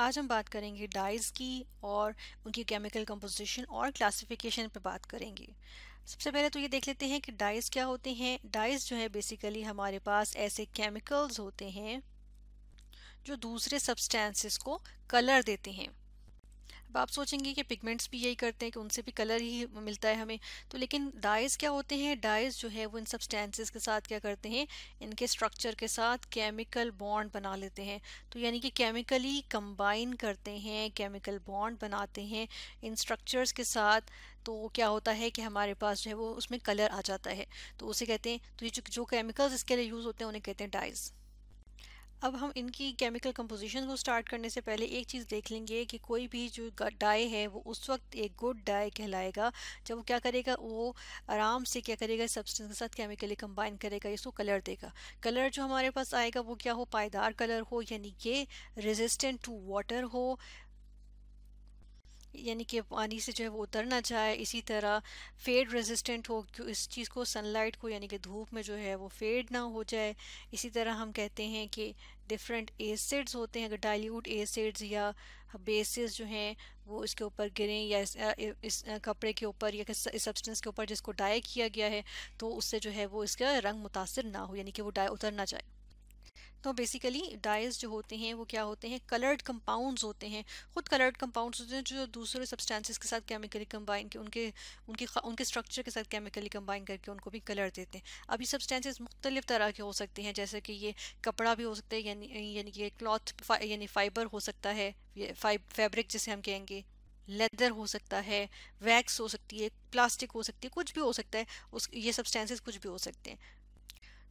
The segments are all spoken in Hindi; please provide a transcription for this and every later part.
आज हम बात करेंगे डाइज की और उनकी केमिकल कंपोजिशन और क्लासिफिकेशन पे बात करेंगे सबसे पहले तो ये देख लेते हैं कि डाइज क्या होते हैं डाइज जो है बेसिकली हमारे पास ऐसे केमिकल्स होते हैं जो दूसरे सब्सटेंसेस को कलर देते हैं अब आप सोचेंगे कि पिगमेंट्स भी यही करते हैं कि उनसे भी कलर ही मिलता है हमें तो लेकिन डाइज क्या होते हैं डाइज जो है वो इन सब्सटेंसेस के साथ क्या करते हैं इनके स्ट्रक्चर के साथ केमिकल बॉन्ड बना लेते हैं तो यानी कि केमिकली कंबाइन करते हैं केमिकल बॉन्ड बनाते हैं इन स्ट्रक्चर्स के साथ तो क्या होता है कि हमारे पास जो है वो उसमें कलर आ जाता है तो उसे कहते हैं तो ये जो केमिकल्स इसके लिए यूज़ होते हैं उन्हें कहते हैं डाइज़ अब हम इनकी केमिकल कंपोजिशन को स्टार्ट करने से पहले एक चीज़ देख लेंगे कि कोई भी जो डाई है वो उस वक्त एक गुड डाई कहलाएगा जब वो क्या करेगा वो आराम से क्या करेगा सब्सटेंस के साथ केमिकली कंबाइन करेगा इसको कलर देगा कलर जो हमारे पास आएगा वो क्या हो पायदार कलर हो यानी कि रेजिस्टेंट टू वाटर हो यानी कि पानी से जो है वो उतर ना चाहे इसी तरह फेड रेजिस्टेंट हो तो इस चीज़ को सनलाइट को यानी कि धूप में जो है वो फेड ना हो जाए इसी तरह हम कहते हैं कि डिफरेंट एसिड्स होते हैं अगर डाइल्यूट एसिड्स या बेसिस जो हैं वो इसके ऊपर गिरें या इस, इस कपड़े के ऊपर या इस सब्सटेंस के ऊपर जिसको डाई किया गया है तो उससे जो है वो इसका रंग मुतासर ना हो यानी कि वो डाई उतर ना जाए तो बेसिकली डाइज जो होते हैं वो क्या होते हैं कलर्ड कंपाउंड्स होते हैं खुद कलर्ड कंपाउंड्स होते हैं जो दूसरे सब्सटेंसेस के साथ केमिकली कंबाइन के उनके उनके उनके स्ट्रक्चर के साथ केमिकली कंबाइन करके उनको भी कलर देते हैं अभी सब्सटेंसेस मुख्तलिफ तरह के हो सकते हैं जैसे कि ये कपड़ा भी हो सकता है यानी यानी कि क्लॉथ यानी फाइबर हो सकता है फैब्रिक जिसे हम कहेंगे लेदर हो सकता है वैक्स हो सकती है प्लास्टिक हो सकती है कुछ भी हो सकता है उस ये सब्सटेंसेस कुछ भी हो सकते हैं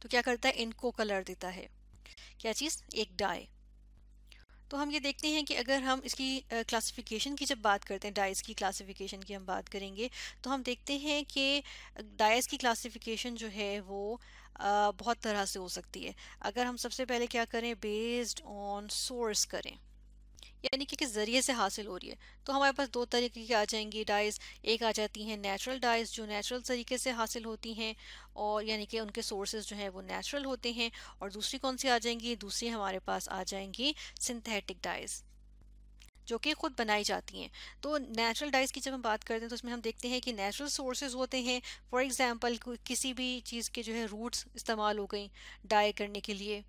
तो क्या करता है इनको कलर देता है क्या चीज़ एक डाई तो हम ये देखते हैं कि अगर हम इसकी क्लासिफिकेशन की जब बात करते हैं डाइस की क्लासिफिकेशन की हम बात करेंगे तो हम देखते हैं कि डाइस की क्लासिफिकेशन जो है वो बहुत तरह से हो सकती है अगर हम सबसे पहले क्या करें बेस्ड ऑन सोर्स करें यानी कि किस ज़रिए से हासिल हो रही है तो हमारे पास दो तरीके की आ जाएंगी डाइज एक आ जाती हैं नेचुरल डाइज जो नेचुरल तरीके से हासिल होती हैं और यानी कि उनके सोर्सेज जो हैं वो नेचुरल होते हैं और दूसरी कौन सी आ जाएंगी दूसरी हमारे पास आ जाएंगी सिंथेटिक डाइज़ जो कि खुद बनाई जाती हैं तो नेचुरल डाइस की जब हम बात करते हैं तो उसमें हम देखते हैं कि नेचुरल सोर्सेज होते हैं फॉर एग्जांपल किसी भी चीज़ के जो है रूट्स इस्तेमाल हो गई डाई करने के लिए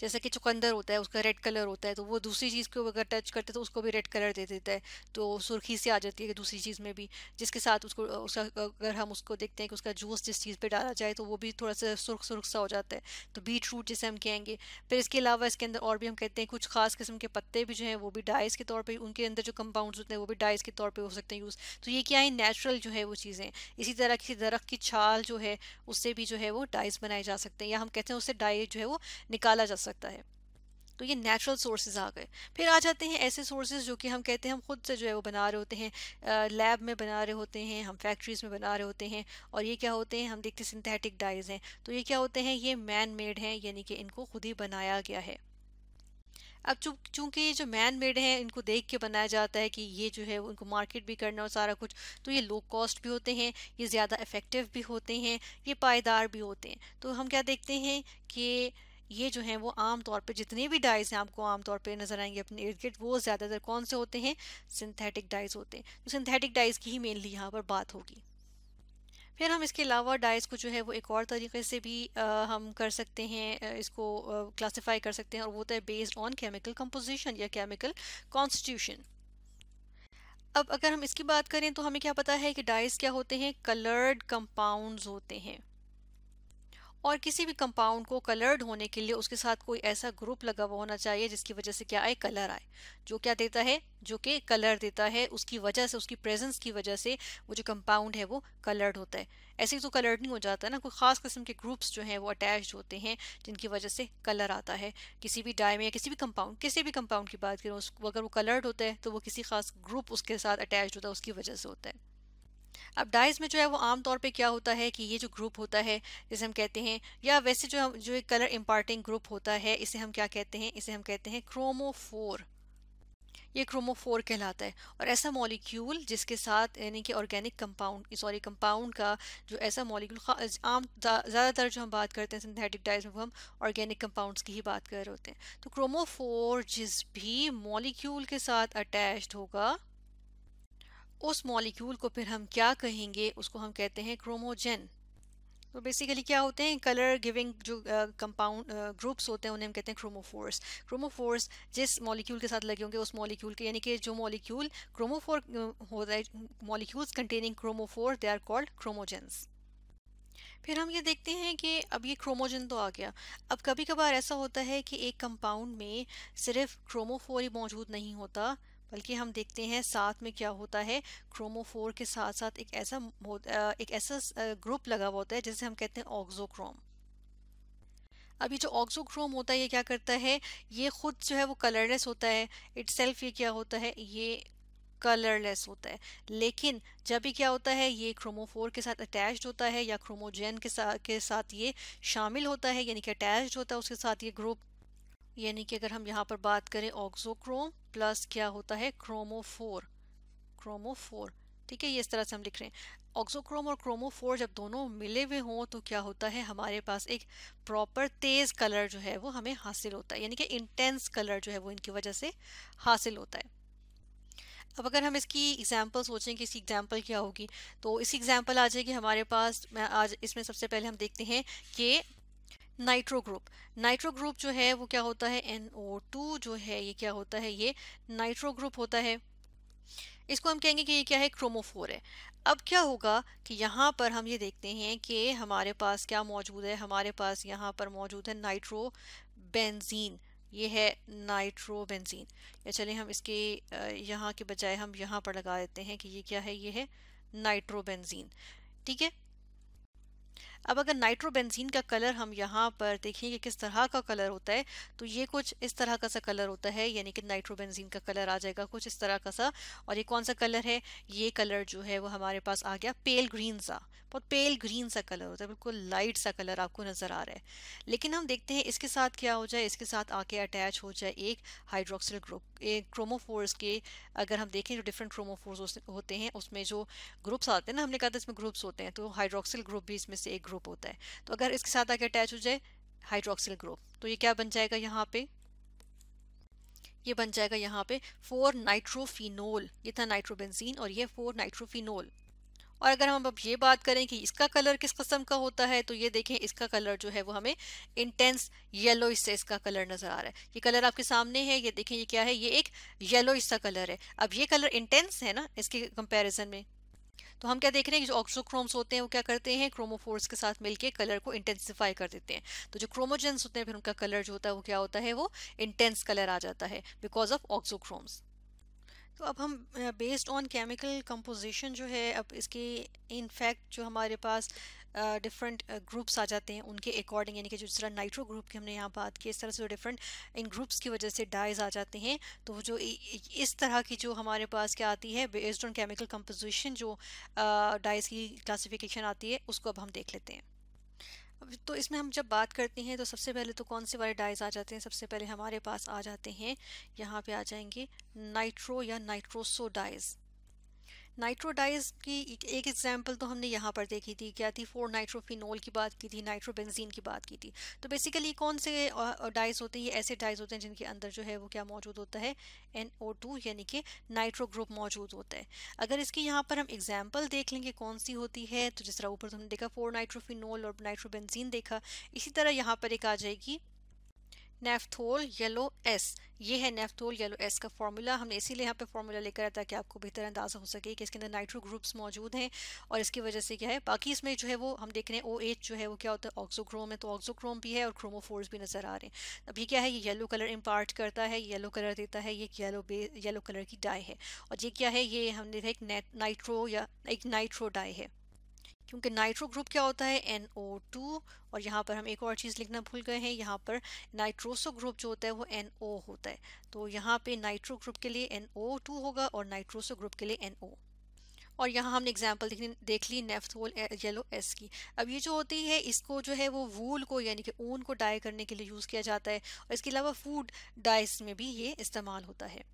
जैसे कि चुकंदर होता है उसका रेड कलर होता है तो वो दूसरी चीज़ को अगर टच करते तो उसको भी रेड कलर दे देता है तो सुर्खी से आ जाती है दूसरी चीज़ में भी जिसके साथ उसको उसका अगर हम उसको देखते हैं कि उसका जूस जिस चीज़ पर डाला जाए तो वो भी थोड़ा सा सुर्ख सुर्ख सा हो जाता है तो बीट रूट जैसे हम कहेंगे फिर इसके अलावा इसके अंदर और भी हम कहते हैं कुछ खास किस्म के पत्ते भी जो हैं वो भी डाइस के तौर पर उनके अंदर जो कंपाउंड्स होते हैं वो भी डाइस के तौर पर हो सकते हैं यूज़ तो ये क्या है नेचुरल जो है वो चीज़ें इसी तरह किसी दरख्त की छाल जो है उससे भी जो है वो डाइस बनाए जा सकते हैं या हम कहते हैं उससे डाइस जो है वो निकाला जा सकता है तो ये नेचुरल सोर्सेज आ गए फिर आ जाते हैं ऐसे सोर्सेज जो कि हम कहते हैं हम खुद से जो है वो बना रहे होते हैं लैब में बना रहे होते हैं हम फैक्ट्रीज में बना रहे होते हैं और ये क्या होते हैं हम देखते हैं सिंथेटिक डाइज हैं तो ये क्या होते हैं ये मैन मेड हैं यानी कि इनको खुद ही बनाया गया है अब चूंकि ये जो मैन मेड हैं इनको देख के बनाया जाता है कि ये जो है उनको मार्केट भी करना और सारा कुछ तो ये लो कॉस्ट भी होते हैं ये ज़्यादा इफ़ेक्टिव भी होते हैं ये पायदार भी होते हैं तो हम क्या देखते हैं कि ये जो हैं वो आम तौर पे जितने भी डाइज हैं आपको आम तौर पे नज़र आएंगे अपने इर्द गिर्द वो ज़्यादातर कौन से होते हैं सिंथेटिक डाइज होते हैं तो सिंथेटिक डाइज की ही मेनली यहाँ पर बात होगी फिर हम इसके अलावा डाइज को जो है वो एक और तरीके से भी आ, हम कर सकते हैं इसको क्लासीफाई कर सकते हैं और वो होता है बेस्ड ऑन केमिकल कम्पोजिशन या केमिकल कॉन्स्टिट्यूशन अब अगर हम इसकी बात करें तो हमें क्या पता है कि डाइज़ क्या होते हैं कलर्ड कंपाउंड्स होते हैं और किसी भी कंपाउंड को कलर्ड होने के लिए उसके साथ कोई ऐसा ग्रुप लगा हुआ होना चाहिए जिसकी वजह से क्या आए कलर आए जो क्या देता है जो कि कलर देता है उसकी वजह से उसकी प्रेजेंस की वजह से वो जो कंपाउंड है वो कलर्ड होता है ऐसे ही तो कलर्ड नहीं हो जाता है ना कोई खास किस्म के ग्रुप्स जो हैं वो अटैच होते हैं जिनकी वजह से कलर आता है किसी भी डाई में या किसी भी कंपाउंड किसी भी कंपाउंड की बात करें उस अगर वो कलर्ड होता है तो वो किसी खास ग्रुप उसके साथ अटैच होता है उसकी वजह से होता है अब डाइज में जो है वो आम तौर पे क्या होता है कि ये जो ग्रुप होता है जिसे हम कहते हैं या वैसे जो हम जो एक कलर इम्पार्टिंग ग्रुप होता है इसे हम क्या कहते हैं इसे हम कहते हैं क्रोमोफोर ये क्रोमोफोर कहलाता है और ऐसा मॉलिक्यूल जिसके साथ यानी कि ऑर्गेनिक कंपाउंड सॉरी कंपाउंड का जो ऐसा मॉलिक्यूल आम ज़्यादातर जो हम बात करते हैं सिंथेटिक डाइज में वो हम ऑर्गेनिक कंपाउंड्स की ही बात कर रहे होते हैं तो क्रोमोफोर जिस भी मॉलिक्यूल के साथ अटैच्ड होगा उस मॉलिक्यूल को फिर हम क्या कहेंगे उसको हम कहते हैं क्रोमोजेन तो बेसिकली क्या होते हैं कलर गिविंग जो कंपाउंड ग्रुप्स होते हैं उन्हें हम कहते हैं क्रोमोफोर्स क्रोमोफोर्स जिस मॉलिक्यूल के साथ लगे होंगे उस मॉलिक्यूल के यानी कि जो मॉलिक्यूल क्रोमोफोर होता है molecules containing chromophore they are called chromogens फिर हम ये देखते हैं कि अब ये क्रोमोजन तो आ गया अब कभी कभार ऐसा होता है कि एक कंपाउंड में सिर्फ क्रोमोफोर ही मौजूद नहीं होता बल्कि हम देखते हैं साथ में क्या होता है क्रोमोफोर के साथ साथ एक ऐसा एक ऐसा ग्रुप लगा हुआ होता है जिसे हम कहते हैं ऑक्जोक्रोम अभी जो ऑक्सोक्रोम होता है ये क्या करता है ये खुद जो है वो कलरलेस होता है इट सेल्फ ये क्या होता है ये कलरलेस होता है लेकिन जब भी क्या होता है ये क्रोमोफोर के साथ अटैच्ड होता है या क्रोमोजेन के साथ के साथ ये शामिल होता है यानी कि अटैच्ड होता है उसके साथ ये ग्रुप यानी कि अगर हम यहाँ पर बात करें ऑक्सोक्रोम प्लस क्या होता है क्रोमोफोर क्रोमोफोर ठीक है ये इस तरह से हम लिख रहे हैं ऑक्सोक्रोम और क्रोमोफोर जब दोनों मिले हुए हों तो क्या होता है हमारे पास एक प्रॉपर तेज़ कलर जो है वो हमें हासिल होता है यानी कि इंटेंस कलर जो है वो इनकी वजह से हासिल होता है अब अगर हम इसकी एग्जाम्पल सोचें कि इसकी एग्जाम्पल क्या होगी तो इसकी एग्जाम्पल आ जाएगी हमारे पास मैं आज इसमें सबसे पहले हम देखते हैं कि नाइट्रो ग्रुप नाइट्रो ग्रुप जो है वो क्या होता है NO2 जो है ये क्या होता है ये नाइट्रो ग्रुप होता है इसको हम कहेंगे कि ये क्या है क्रोमोफोर है अब क्या होगा कि यहाँ पर हम ये देखते हैं कि हमारे पास क्या मौजूद है हमारे पास यहाँ पर मौजूद है नाइट्रो बेंजीन ये है नाइट्रोबेंजीन या चले हम इसके यहाँ के बजाय हम यहाँ पर लगा देते हैं कि ये क्या है ये है बेंजीन ठीक है अब अगर नाइट्रोबेंजीन का कलर हम यहाँ पर देखें कि किस तरह का कलर होता है तो ये कुछ इस तरह का सा कलर होता है यानी कि नाइट्रोबेंजीन का कलर आ जाएगा कुछ इस तरह का सा और ये कौन सा कलर है ये कलर जो है वो हमारे पास आ गया पेल ग्रीन सा बहुत पेल ग्रीन सा कलर होता है बिल्कुल लाइट सा कलर आपको नज़र आ रहा है लेकिन हम देखते हैं इसके साथ क्या हो जाए इसके साथ आके अटैच हो जाए एक हाइड्रोक्सिल ग्रुप एक क्रोमोफोर्स के अगर हम देखें जो डिफरेंट क्रोमोफोर्स होते हैं उसमें जो ग्रुप्स आते हैं ना हमने कहा था इसमें ग्रुप्स होते हैं तो हाइड्रोक्सिल ग्रुप भी इसमें से एक ग्रुप होता है तो अगर इसके साथ आके अटैच हो जाए हाइड्रोक्सिल ग्रुप तो ये क्या बन जाएगा यहाँ पे ये बन जाएगा यहाँ पे फोर नाइट्रोफिनोल ये था नाइट्रोबेंजीन और ये फोर नाइट्रोफिनोल और अगर हम अब ये बात करें कि इसका कलर किस कस्म का होता है तो ये देखें इसका कलर जो है वो हमें इंटेंस येलो इससे इसका कलर नज़र आ रहा है ये कलर आपके सामने है ये देखें ये क्या है ये एक येलो इसका कलर है अब ये कलर इंटेंस है ना इसके कंपेरिजन में तो हम क्या देख रहे हैं कि जो ऑक्सोक्रोम्स होते हैं वो क्या करते हैं क्रोमोफोर्स के साथ मिलकर कलर को इंटेंसिफाई कर देते हैं तो जो क्रोमोजेंस होते हैं फिर उनका कलर जो होता है वो क्या होता है वो इंटेंस कलर आ जाता है बिकॉज ऑफ ऑक्सोक्रोम्स तो अब हम बेस्ड ऑन केमिकल कंपोजिशन जो है अब इसके इनफैक्ट जो हमारे पास डिफरेंट uh, ग्रुप्स uh, आ जाते हैं उनके अकॉर्डिंग यानी कि जिस तरह नाइट्रो ग्रुप की हमने यहाँ बात की इस तरह से जो डिफरेंट इन ग्रुप्स की वजह से डाइज आ जाते हैं तो जो इस तरह की जो हमारे पास क्या आती है बेस्ड ऑन केमिकल कंपोजिशन जो डाइज uh, की क्लासिफिकेशन आती है उसको अब हम देख लेते हैं तो इसमें हम जब बात करते हैं तो सबसे पहले तो कौन से वाले डाइज आ जाते हैं सबसे पहले हमारे पास आ जाते हैं यहाँ पे आ जाएंगे नाइट्रो या नाइट्रोसो डाइज नाइट्रोडाइज की एक एग्जाम्पल तो हमने यहाँ पर देखी थी क्या थी फोर नाइट्रोफिनोल की बात की थी नाइट्रोबेंजीन की बात की थी तो बेसिकली कौन से डाइज होते हैं ये ऐसे डाइज होते हैं जिनके अंदर जो है वो क्या मौजूद होता है एन ओ टू यानी कि नाइट्रो ग्रुप मौजूद होता है अगर इसकी यहाँ पर हम एग्जाम्पल देख लेंगे कौन सी होती है तो जिस तरह ऊपर तो हमने देखा फोर नाइट्रोफिनोल और नाइट्रोबेंजीन देखा इसी तरह यहाँ पर एक आ जाएगी नेफ्थोल येलो एस ये है नेफ्थोल येलो एस का फॉर्मूला हमने इसीलिए यहाँ पे फॉर्मूला लेकर आया ताकि आपको बेहतर अंदाजा हो सके कि इसके अंदर नाइट्रो ग्रुप्स मौजूद हैं और इसकी वजह से क्या है बाकी इसमें जो है वो हम देख रहे हैं ओ एच जो है वो क्या होता है ऑक्सोक्रोम है तो ऑक्सोक्रोम भी है और क्रोमोफोर्स भी नजर आ रहे हैं अभी क्या है ये येलो कलर इम्पार्ट करता है येलो कलर देता है ये येलो येलो कलर की डाई है और ये क्या है ये हमने एक नाइट्रो या एक नाइट्रो डाई है क्योंकि नाइट्रो ग्रुप क्या होता है एन ओ टू और यहाँ पर हम एक और चीज़ लिखना भूल गए हैं यहाँ पर नाइट्रोसो ग्रुप जो होता है वो एन ओ होता है तो यहाँ पे नाइट्रो ग्रुप के लिए एन ओ टू होगा और नाइट्रोसो ग्रुप के लिए एन ओ और यहाँ हमने एग्जाम्पल देख ली नेफ्थोल येलो एस की अब ये जो होती है इसको जो है वो वूल को यानी कि ऊन को डाई करने के लिए यूज़ किया जाता है और इसके अलावा फूड डाइस में भी ये इस्तेमाल होता है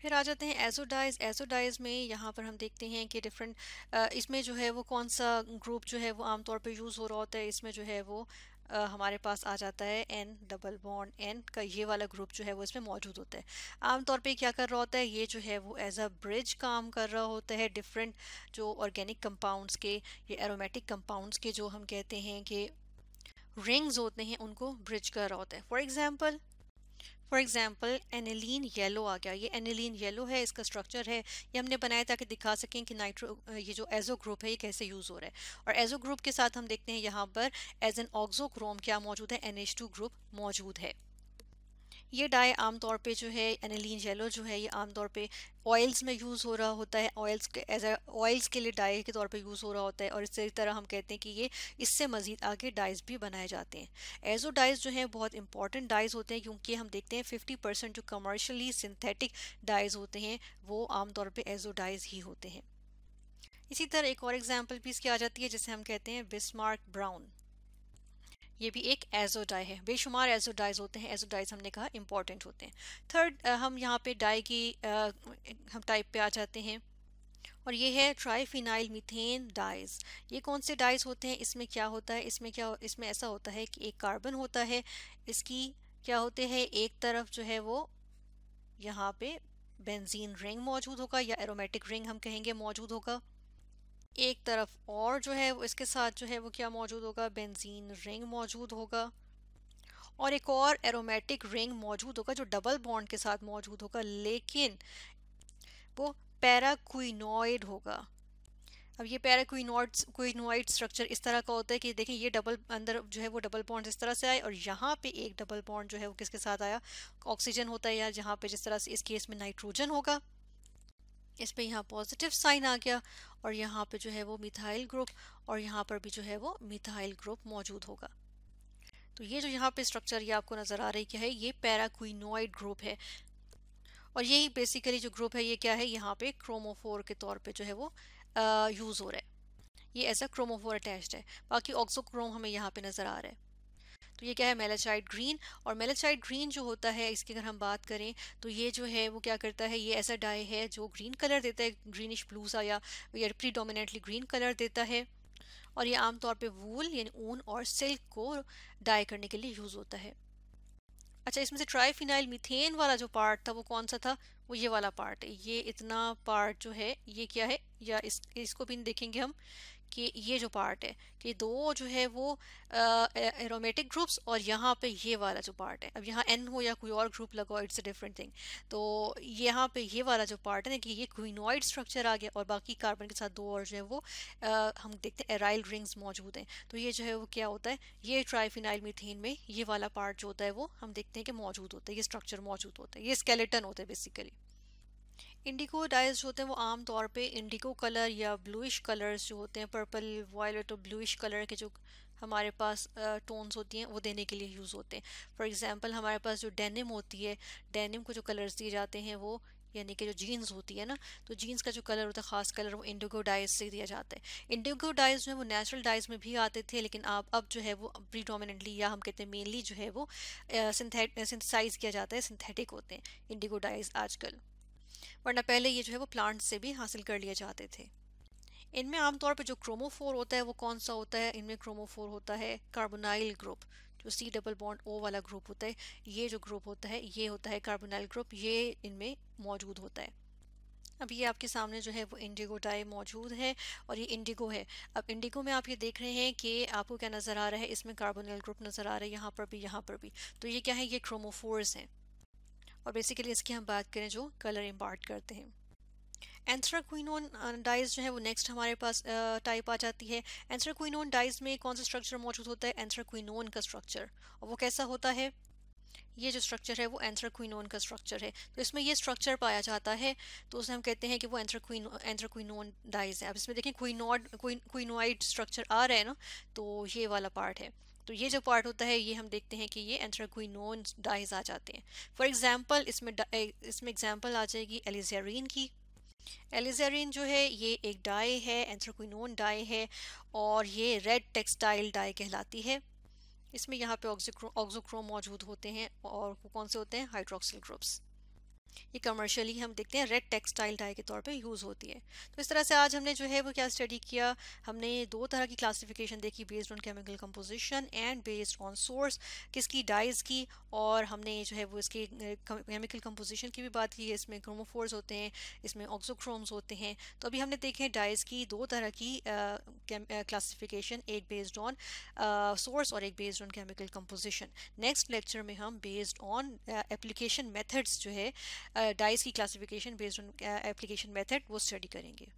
फिर आ जाते हैं एजोडाइज एजोडाइज में यहाँ पर हम देखते हैं कि डिफरेंट इसमें जो है वो कौन सा ग्रुप जो है वो आमतौर पर यूज़ हो रहा होता है इसमें जो है वो Uh, हमारे पास आ जाता है एन डबल बॉन्ड एन का ये वाला ग्रुप जो है वो इसमें मौजूद होता है आमतौर पे क्या कर रहा होता है ये जो है वो एज अ ब्रिज काम कर रहा होता है डिफरेंट जो ऑर्गेनिक कंपाउंड्स के ये एरोमेटिक कंपाउंड्स के जो हम कहते हैं कि रिंग्स होते हैं उनको ब्रिज कर रहा होता है for example for example aniline yellow आ गया ये एनिलीन येलो है इसका स्ट्रक्चर है ये हमने बनाया ताकि दिखा सकें कि नाइट्रो ये जो एजो ग्रुप है ये कैसे यूज़ हो रहा है और एजो ग्रुप के साथ हम देखते हैं यहाँ पर एज एन ऑक्जो क्रोम क्या मौजूद है एन ग्रुप मौजूद है ये डाई आमतौर पे जो है एनिलीन येलो जो है ये आमतौर पे ऑयल्स में यूज़ हो रहा होता है ऑयल्स के एज ऑयल्स के लिए डाई के तौर पे यूज़ हो रहा होता है और इसी तरह हम कहते हैं कि ये इससे मज़ीद आगे डाइज भी बनाए जाते हैं एजो डाइज जो हैं बहुत इंपॉर्टेंट डाइज होते हैं क्योंकि हम देखते हैं फिफ्टी परसेंट जो कमर्शली सिंथेटिक डाइज होते हैं वो आमतौर पर एजो डाइज ही होते हैं इसी तरह एक और एग्जाम्पल भी इसकी आ जाती है जिसे हम कहते हैं बिस्मार्क ब्राउन ये भी एक एजोडाई है बेशुमार एजोडाइज होते हैं एजोडाइज डाइज हमने कहा इंपॉर्टेंट होते हैं थर्ड हम यहाँ पे डाई की हम टाइप पे आ जाते हैं और ये है ट्राईफिनाइल मीथेन डाइज ये कौन से डाइज होते हैं इसमें क्या होता है इसमें क्या इसमें ऐसा होता है कि एक कार्बन होता है इसकी क्या होते हैं एक तरफ जो है वो यहाँ पे बेंजीन रिंग मौजूद होगा या एरोमेटिक रिंग हम कहेंगे मौजूद होगा एक तरफ और जो है इसके साथ जो है वो क्या मौजूद होगा बेंजीन रिंग मौजूद होगा और एक और एरोमेटिक रिंग मौजूद होगा जो डबल बॉन्ड के साथ मौजूद होगा लेकिन वो पैराक्विनोइड होगा अब ये पैराक्विनोइड क्विनोइड स्ट्रक्चर इस तरह का होता है कि देखें ये डबल अंदर जो है वो डबल बॉन्ड इस तरह से आए और यहाँ पे एक डबल बॉन्ड जो है वो किसके साथ आया ऑक्सीजन होता है या जहाँ पे जिस तरह से इस केस में नाइट्रोजन होगा इसमें यहाँ पॉजिटिव साइन आ गया और यहाँ पे जो है वो मिथाइल ग्रुप और यहाँ पर भी जो है वो मिथाइल ग्रुप मौजूद होगा तो ये जो यहाँ पे स्ट्रक्चर ये आपको नज़र आ रही क्या है ये पैराक्विनोइड ग्रुप है और यही बेसिकली जो ग्रुप है ये क्या है यहाँ पे क्रोमोफोर के तौर पे जो है वो यूज़ हो रहा है ये ऐसा क्रोमोफोर अटैच्ड है बाकी ऑक्सोक्रोम हमें यहाँ पे नज़र आ रहा है तो ये क्या है मेलाचाइट ग्रीन और मेलाचाइट ग्रीन जो होता है इसकी अगर हम बात करें तो ये जो है वो क्या करता है ये ऐसा डाई है जो ग्रीन कलर देता है ग्रीनिश ब्लू सा या प्रीडोमिनेटली ग्रीन कलर देता है और ये आमतौर पे वूल यानी ऊन और सिल्क को डाई करने के लिए यूज़ होता है अच्छा इसमें से ट्राईफिनाइल मीथेन वाला जो पार्ट था वो कौन सा था वो ये वाला पार्ट है ये इतना पार्ट जो है ये क्या है या इस इसको भी देखेंगे हम कि ये जो पार्ट है कि दो जो है वो एरोमेटिक ग्रुप्स और यहाँ पे ये वाला जो पार्ट है अब यहाँ एन हो या कोई और ग्रुप लगाओ इट्स अ डिफरेंट थिंग तो यहाँ पे ये वाला जो पार्ट है ना कि ये क्विनोइड स्ट्रक्चर आ गया और बाकी कार्बन के साथ दो और जो है वो आ, हम देखते हैं एराइल रिंग्स मौजूद हैं तो ये जो है वो क्या होता है ये ट्राईफिनाइल मीथेन में ये वाला पार्ट जो होता है वो हम देखते हैं कि मौजूद होता है ये स्ट्रक्चर मौजूद होता है ये स्केलेटन होता है बेसिकली इंडिगो डाइज जो होते हैं वो आम तौर पे इंडिगो कलर या ब्लूइश कलर्स जो होते हैं पर्पल वायलट और ब्लूइश कलर के जो हमारे पास टोन्स होती हैं वो देने के लिए यूज़ होते हैं फॉर एग्ज़ाम्पल हमारे पास जो डेनिम होती है डेनिम को जो कलर्स दिए जाते हैं वो यानी कि जो जीन्स होती है ना तो जीन्स का जो कलर होता है ख़ास कलर वो इंडिगो डाइज से दिया जाता है इंडिगो डाइज में वो नेचुरल डाइज में भी आते थे लेकिन आप अब जो है वो प्रीडोमिनेंटली या हम कहते हैं मेनली जो है वो सिंथेट सिंथेसाइज किया जाता है सिंथेटिक होते हैं इंडिगो डाइज आजकल वरना पहले ये जो है वो प्लांट से भी हासिल कर लिए जाते थे इनमें आमतौर पर जो क्रोमोफोर होता है वो कौन सा होता है इनमें क्रोमोफोर होता है कार्बोनाइल ग्रुप जो सी डबल बॉन्ड ओ वाला ग्रुप होता है ये जो ग्रुप होता है ये होता है कार्बोनाइल ग्रुप ये इनमें मौजूद होता है अब ये आपके सामने जो है वो इंडिगो डाई मौजूद है और ये इंडिगो है अब इंडिगो में आप ये देख रहे हैं कि आपको क्या नज़र आ रहा है इसमें कार्बोनाइल ग्रुप नज़र आ रहा है यहाँ पर भी यहाँ पर भी तो ये क्या है ये क्रोमोफोर्स हैं और बेसिकली इसकी हम बात करें जो कलर इम्पार्ट करते हैं एंथ्राक्विनोन डाइज uh, जो है वो नेक्स्ट हमारे पास टाइप uh, आ जाती है एंथ्राक्विनोन डाइज में कौन सा स्ट्रक्चर मौजूद होता है एंथ्राक्विनोन का स्ट्रक्चर और वो कैसा होता है ये जो स्ट्रक्चर है वो एंथ्राक्विनोन का स्ट्रक्चर है तो इसमें ये स्ट्रक्चर पाया जाता है तो उसे हम कहते हैं कि वो एंथ्राक्विन एंथ्राक्विनोन डाइज है अब इसमें देखें क्विनोड क्विनोइड स्ट्रक्चर आ रहा है ना तो ये वाला पार्ट है तो ये जो पार्ट होता है ये हम देखते हैं कि ये एंथ्राक्विनोन डाइज आ जाते हैं फॉर एग्जाम्पल इसमें इसमें एग्जाम्पल आ जाएगी एलिजेरिन की एलिजेरिन जो है ये एक डाई है एंथ्राक्विनोन डाई है और ये रेड टेक्सटाइल डाई कहलाती है इसमें यहाँ पे ऑक्सोक्रोम ऑक्सोक्रोम मौजूद होते हैं और कौन से होते हैं हाइड्रोक्सिल ग्रुप्स ये कमर्शियली हम देखते हैं रेड टेक्सटाइल डाई के तौर पे यूज़ होती है तो इस तरह से आज हमने जो है वो क्या स्टडी किया हमने दो तरह की क्लासिफिकेशन देखी based on chemical composition and based on source किसकी डाइज की और हमने जो है वो इसके केमिकल कंपोजिशन की भी बात की है इसमें क्रोमोफोर्स होते हैं इसमें ऑक्सोक्रोम्स होते हैं तो अभी हमने देखे डाइज की दो तरह की क्लासीफिकेशन एक बेस्ड ऑन सोर्स और एक based on chemical composition next lecture में हम बेस्ड ऑन एप्लीकेशन मेथड्स जो है डाइस की classification based on application method वो स्टडी करेंगे